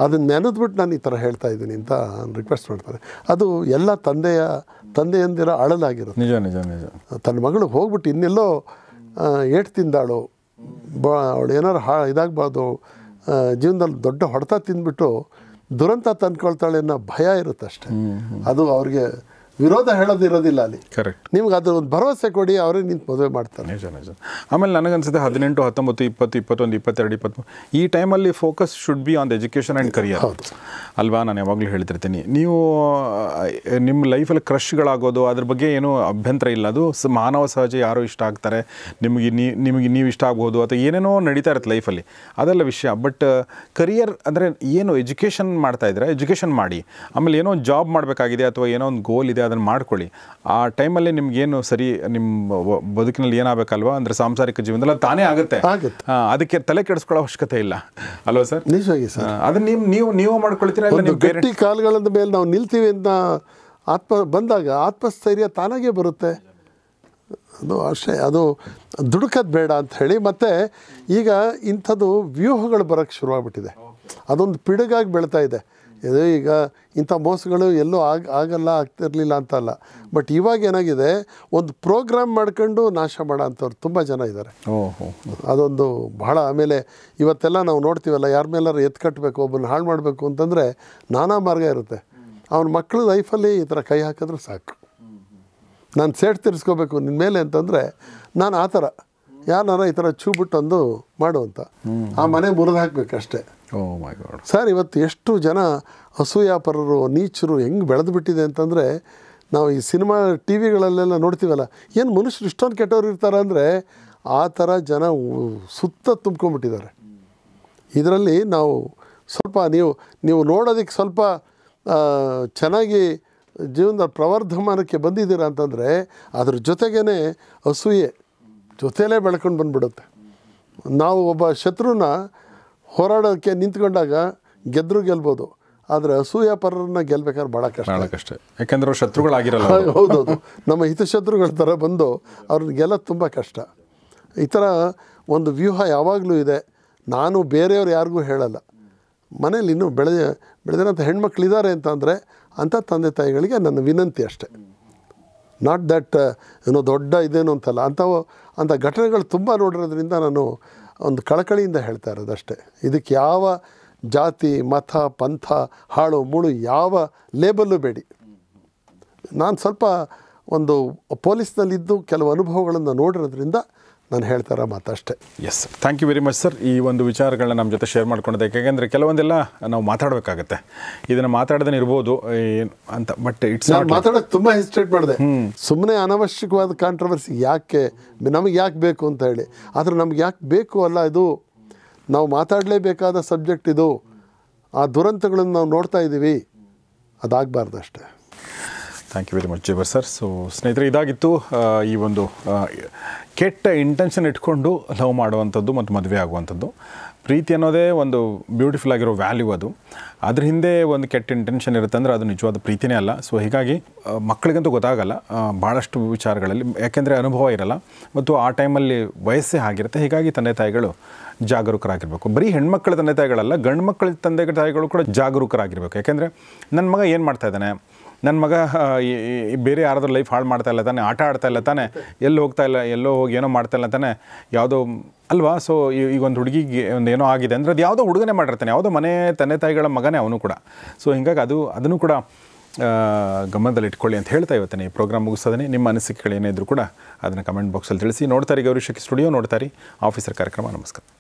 ಅದನ್ನ ನೆನೆದ್ಬಿಟ್ಟು ನಾನು ಈ ಥರ ಹೇಳ್ತಾ ಇದ್ದೀನಿ ಅಂತ ರಿಕ್ವೆಸ್ಟ್ ಮಾಡ್ತಾರೆ ಅದು ಎಲ್ಲ ತಂದೆಯ ತಂದೆಯಂದಿರ ಅಳಲಾಗಿರುತ್ತೆ ನಿಜ ನಿಜ ನಿಜ ತನ್ನ ಮಗಳು ಹೋಗ್ಬಿಟ್ಟು ಇನ್ನೆಲ್ಲೋ ಏಟು ತಿಂದಾಳು ಬ ಅವಳು ಏನಾರು ಹಾ ಇದಾಗಬಾರ್ದು ಜೀವನದಲ್ಲಿ ದೊಡ್ಡ ಹೊಡೆತ ತಿಂದ್ಬಿಟ್ಟು ದುರಂತ ತಂದ್ಕೊಳ್ತಾಳೆ ಅನ್ನೋ ಭಯ ಇರುತ್ತೆ ಅಷ್ಟೇ ಅದು ಅವ್ರಿಗೆ ವಿರೋಧ ಹೇಳೋದಿರೋದಿಲ್ಲ ಅಲ್ಲಿ ಕರೆಕ್ಟ್ ನಿಮ್ಗೆ ಅದ್ರ ಒಂದು ಭರವಸೆ ಕೊಡಿ ಅವರೇ ನಿಂತು ಮದುವೆ ಮಾಡ್ತಾರೆ ನಿಜ ನಿಜ ಆಮೇಲೆ ನನಗನ್ಸುತ್ತೆ ಹದಿನೆಂಟು ಹತ್ತೊಂಬತ್ತು ಇಪ್ಪತ್ತು ಇಪ್ಪತ್ತೊಂದು ಇಪ್ಪತ್ತೆರಡು ಇಪ್ಪತ್ತ್ಮೂರು ಈ ಟೈಮಲ್ಲಿ focus should be on the education and career ಅಲ್ವಾ ನಾನು ಯಾವಾಗಲೂ ಹೇಳ್ತಿರ್ತೀನಿ ನೀವು ನಿಮ್ಮ ಲೈಫಲ್ಲಿ ಕ್ರಶ್ಗಳಾಗೋದು ಅದ್ರ ಬಗ್ಗೆ ಏನೂ ಅಭ್ಯಂತರ ಇಲ್ಲ ಅದು ಮಾನವ ಸಹಜ ಯಾರು ಇಷ್ಟ ಆಗ್ತಾರೆ ನಿಮಗೆ ನೀ ನಿಮಗೆ ನೀವು ಇಷ್ಟ ಆಗ್ಬೋದು ಅಥವಾ ಏನೇನೋ ನಡೀತಾ ಇರುತ್ತೆ ಲೈಫಲ್ಲಿ ಅದೆಲ್ಲ ವಿಷಯ ಬಟ್ ಕರಿಯರ್ ಅಂದರೆ ಏನು ಎಜುಕೇಷನ್ ಮಾಡ್ತಾ ಇದ್ರೆ ಎಜುಕೇಷನ್ ಮಾಡಿ ಆಮೇಲೆ ಏನೋ ಒಂದು ಜಾಬ್ ಮಾಡಬೇಕಾಗಿದೆ ಅಥವಾ ಏನೋ ಒಂದು ಗೋಲ್ ಇದೆ ಅದನ್ನು ಮಾಡ್ಕೊಳ್ಳಿ ಆ ಟೈಮಲ್ಲಿ ನಿಮ್ಗೇನು ಸರಿ ನಿಮ್ಮ ಬದುಕಿನಲ್ಲಿ ಏನಾಗಬೇಕಲ್ವಾ ಅಂದ್ರೆ ಸಾಂಸಾರಿಕ ಜೀವನದಲ್ಲಿ ತಾನೇ ಆಗುತ್ತೆ ಅದಕ್ಕೆ ತಲೆ ಕೆಡಿಸ್ಕೊಳ್ಳೋ ಅವಶ್ಯಕತೆ ಇಲ್ಲ ಅಲ್ವಾ ಸರ್ ನಿಜವಾಗಿ ಸರ್ ಅದನ್ನ ನೀವು ನೀವು ನೀವು ಮಾಡ್ಕೊಳ್ತೀರಾ ಗಟ್ಟಿ ಕಾಲುಗಳ ಮೇಲೆ ನಾವು ನಿಲ್ತೀವಿ ಅಂತ ಆತ್ಮ ಬಂದಾಗ ಆತ್ಮಸ್ಥೈರ್ಯ ತಾನಾಗೇ ಬರುತ್ತೆ ಅದು ಅಷ್ಟೇ ಅದು ದುಡುಕದ ಬೇಡ ಅಂತ ಹೇಳಿ ಮತ್ತು ಈಗ ಇಂಥದ್ದು ವ್ಯೂಹಗಳು ಬರೋಕ್ಕೆ ಶುರುವಾಗ್ಬಿಟ್ಟಿದೆ ಅದೊಂದು ಪಿಡುಗಾಗಿ ಬೆಳೀತಾ ಇದೆ ಇದು ಈಗ ಇಂಥ ಮೋಸಗಳು ಎಲ್ಲೂ ಆಗ ಆಗಲ್ಲ ಆಗ್ತಿರಲಿಲ್ಲ ಅಂತಲ್ಲ ಬಟ್ ಇವಾಗ ಏನಾಗಿದೆ ಒಂದು ಪ್ರೋಗ್ರಾಮ್ ಮಾಡ್ಕೊಂಡು ನಾಶ ಮಾಡೋ ಅಂಥವ್ರು ತುಂಬ ಜನ ಇದ್ದಾರೆ ಅದೊಂದು ಬಹಳ ಆಮೇಲೆ ಇವತ್ತೆಲ್ಲ ನಾವು ನೋಡ್ತೀವಲ್ಲ ಯಾರ ಮೇಲಾರು ಎತ್ತು ಕಟ್ಟಬೇಕು ಒಬ್ಬನ ಹಾಳು ಮಾಡಬೇಕು ಅಂತಂದರೆ ನಾನಾ ಮಾರ್ಗ ಇರುತ್ತೆ ಅವ್ನ ಮಕ್ಕಳು ಲೈಫಲ್ಲಿ ಈ ಥರ ಕೈ ಹಾಕಿದ್ರೆ ಸಾಕು ನಾನು ಸೇಟ್ ತಿರ್ಸ್ಕೋಬೇಕು ನಿನ್ನ ಮೇಲೆ ಅಂತಂದರೆ ನಾನು ಆ ಥರ ಯಾರನ್ನಾರ ಈ ಥರ ಚೂ ಬಿಟ್ಟೊಂದು ಮಾಡು ಅಂತ ಆ ಮನೆ ಮುರಿದು ಅಷ್ಟೇ ಸರ್ ಇವತ್ತು ಎಷ್ಟು ಜನ ಅಸೂಯಾಪರರು ನೀಚರು ಹೆಂಗೆ ಬೆಳೆದು ಬಿಟ್ಟಿದೆ ಅಂತಂದರೆ ನಾವು ಈ ಸಿನಿಮಾ ಟಿ ವಿಗಳಲ್ಲೆಲ್ಲ ನೋಡ್ತೀವಲ್ಲ ಏನು ಮನುಷ್ಯರು ಇಷ್ಟೊಂದು ಕೆಟ್ಟವ್ರು ಇರ್ತಾರೆ ಅಂದರೆ ಆ ಥರ ಜನ ಸುತ್ತ ತುಂಬ್ಕೊಂಡ್ಬಿಟ್ಟಿದ್ದಾರೆ ಇದರಲ್ಲಿ ನಾವು ಸ್ವಲ್ಪ ನೀವು ನೀವು ನೋಡೋದಕ್ಕೆ ಸ್ವಲ್ಪ ಚೆನ್ನಾಗಿ ಜೀವನದ ಪ್ರವರ್ಧಮಾನಕ್ಕೆ ಬಂದಿದ್ದೀರಾ ಅಂತಂದರೆ ಅದ್ರ ಜೊತೆಗೇ ಅಸೂಯೆ ಜೊತೆಯಲ್ಲೇ ಬೆಳ್ಕೊಂಡು ಬಂದ್ಬಿಡುತ್ತೆ ನಾವು ಒಬ್ಬ ಶತ್ರುನ ಹೋರಾಡೋಕ್ಕೆ ನಿಂತ್ಕೊಂಡಾಗ ಗೆದ್ದರೂ ಗೆಲ್ಬೋದು ಆದರೆ ಅಸೂಯ ಪರರನ್ನ ಗೆಲ್ಬೇಕಾದ್ರೆ ಭಾಳ ಕಷ್ಟ ಕಷ್ಟ ಯಾಕೆಂದ್ರೆ ಅವ್ರು ಶತ್ರುಗಳಾಗಿರಲ್ಲ ಹೌದೌದು ನಮ್ಮ ಹಿತಶತ್ರುಗಳ ಥರ ಬಂದು ಅವ್ರನ್ನ ಗೆಲ್ಲೋದು ತುಂಬ ಕಷ್ಟ ಈ ಥರ ಒಂದು ವ್ಯೂಹ ಯಾವಾಗಲೂ ಇದೆ ನಾನು ಬೇರೆಯವ್ರು ಯಾರಿಗೂ ಹೇಳಲ್ಲ ಮನೇಲಿ ಇನ್ನೂ ಬೆಳೆದ ಬೆಳೆದಿರೋಂಥ ಹೆಣ್ಮಕ್ಳಿದ್ದಾರೆ ಅಂತಂದರೆ ಅಂಥ ತಂದೆ ತಾಯಿಗಳಿಗೆ ನನ್ನ ವಿನಂತಿ ಅಷ್ಟೆ ನಾಟ್ ದಟ್ ಏನೋ ದೊಡ್ಡ ಇದೇನು ಅಂತಲ್ಲ ಅಂಥವು ಅಂಥ ಘಟನೆಗಳು ತುಂಬ ನೋಡಿರೋದ್ರಿಂದ ನಾನು ಒಂದು ಕಳಕಳಿಯಿಂದ ಹೇಳ್ತಾ ಇರೋದಷ್ಟೇ ಇದಕ್ಕೆ ಯಾವ ಜಾತಿ ಮತ ಪಂಥ ಹಾಳು ಮುಳು ಯಾವ ಲೇಬಲ್ಲು ಬೇಡಿ ನಾನು ಸ್ವಲ್ಪ ಒಂದು ಪೊಲೀಸ್ನಲ್ಲಿದ್ದು ಕೆಲವು ಅನುಭವಗಳನ್ನು ನೋಡಿರೋದ್ರಿಂದ ನಾನು ಹೇಳ್ತಾರ ಮಾತಷ್ಟೇ yes thank you very much sir ಈ ಒಂದು ವಿಚಾರಗಳನ್ನ ನಮ್ಮ ಜೊತೆ ಶೇರ್ ಮಾಡ್ಕೊಂಡಿದ್ದಕ್ಕೆ ಯಾಕೆಂದರೆ ಕೆಲವೊಂದೆಲ್ಲ ನಾವು ಮಾತಾಡಬೇಕಾಗತ್ತೆ ಇದನ್ನು ಮಾತಾಡ್ದೇ ಇರ್ಬೋದು ಅಂತ ಬಟ್ ಇಟ್ಸ್ ಮಾತಾಡೋಕ್ಕೆ ತುಂಬ ಹೆಸಿಟೇಟ್ ಮಾಡಿದೆ ಸುಮ್ಮನೆ ಅನವಶ್ಯಕವಾದ ಕಾಂಟ್ರವರ್ಸಿ ಯಾಕೆ ನಮಗೆ ಯಾಕೆ ಬೇಕು ಅಂತ ಹೇಳಿ ಆದರೆ ನಮ್ಗೆ ಯಾಕೆ ಬೇಕು ಅಲ್ಲ ಇದು ನಾವು ಮಾತಾಡಲೇಬೇಕಾದ ಸಬ್ಜೆಕ್ಟ್ ಇದು ಆ ದುರಂತಗಳನ್ನು ನಾವು ನೋಡ್ತಾ ಇದ್ದೀವಿ ಅದಾಗಬಾರ್ದು ಅಷ್ಟೆ thank you very much Jaber sir so ಸ್ನೇಹಿತರೆ ಇದಾಗಿತ್ತು ಈ ಒಂದು ಕೆಟ್ಟ ಇಂಟೆನ್ಷನ್ ಇಟ್ಕೊಂಡು ಲವ್ ಮಾಡುವಂಥದ್ದು ಮತ್ತು ಮದುವೆ ಆಗುವಂಥದ್ದು ಪ್ರೀತಿ ಅನ್ನೋದೇ ಒಂದು ಬ್ಯೂಟಿಫುಲ್ ಆಗಿರೋ ವ್ಯಾಲ್ಯೂ ಅದು ಅದ್ರ ಹಿಂದೆ ಒಂದು ಕೆಟ್ಟ ಇಂಟೆನ್ಷನ್ ಇರುತ್ತೆ ಅಂದರೆ ಅದು ನಿಜವಾದ ಪ್ರೀತಿನೇ ಅಲ್ಲ ಸೊ ಹೀಗಾಗಿ ಮಕ್ಕಳಿಗಂತೂ ಗೊತ್ತಾಗಲ್ಲ ಭಾಳಷ್ಟು ವಿಚಾರಗಳಲ್ಲಿ ಯಾಕೆಂದರೆ ಅನುಭವ ಇರಲ್ಲ ಮತ್ತು ಆ ಟೈಮಲ್ಲಿ ವಯಸ್ಸೇ ಆಗಿರುತ್ತೆ ಹೀಗಾಗಿ ತಂದೆ ತಾಯಿಗಳು ಜಾಗರೂಕರಾಗಿರಬೇಕು ಬರೀ ಹೆಣ್ಮಕ್ಳ ತಂದೆ ತಾಯಿಗಳಲ್ಲ ಗಂಡು ಮಕ್ಕಳ ತಂದೆ ತಾಯಿಗಳು ಕೂಡ ಜಾಗರೂಕರಾಗಿರಬೇಕು ಯಾಕೆಂದರೆ ನನ್ನ ಮಗ ಏನು ಮಾಡ್ತಾ ಇದ್ದಾನೆ ನನ್ನ ಮಗ ಬೇರೆ ಯಾರಾದರೂ ಲೈಫ್ ಹಾಳು ಮಾಡ್ತಾ ಇಲ್ಲ ತಾನೆ ಆಟ ಆಡ್ತಾ ಇಲ್ಲ ತಾನೆ ಎಲ್ಲಿ ಹೋಗ್ತಾ ಇಲ್ಲ ಎಲ್ಲೋ ಹೋಗಿ ಏನೋ ಮಾಡ್ತಾ ಇಲ್ಲ ತಾನೆ ಯಾವುದೋ ಅಲ್ವಾ ಸೊ ಈಗ ಒಂದು ಹುಡುಗಿಗೆ ಒಂದು ಏನೋ ಆಗಿದೆ ಅಂದರೆ ಅದು ಯಾವುದೋ ಹುಡುಗನೇ ಮಾಡಿರ್ತಾನೆ ಯಾವುದೋ ಮನೆ ತಂದೆ ತಾಯಿಗಳ ಮಗನೇ ಅವನು ಕೂಡ ಸೊ ಹಿಂಗಾಗಿ ಅದು ಅದನ್ನು ಕೂಡ ಗಮನದಲ್ಲಿ ಇಟ್ಕೊಳ್ಳಿ ಅಂತ ಹೇಳ್ತಾ ಇವತ್ತೇನೆ ಈ ಪ್ರೋಗ್ರಾಮ್ ಮುಗಿಸೋದೇ ನಿಮ್ಮ ಅನಿಸಿಕೆಗಳು ಏನೇ ಇದ್ದರೂ ಕೂಡ ಅದನ್ನು ಕಮೆಂಟ್ ಬಾಕ್ಸಲ್ಲಿ ತಿಳಿಸಿ ನೋಡ್ತಾರೆ ಗೌರಿಶಕ್ಕೆ ಸ್ಟುಡಿಯೋ ನೋಡ್ತಾರೆ ಆಫೀಸರ್ ಕಾರ್ಯಕ್ರಮ ನಮಸ್ಕಾರ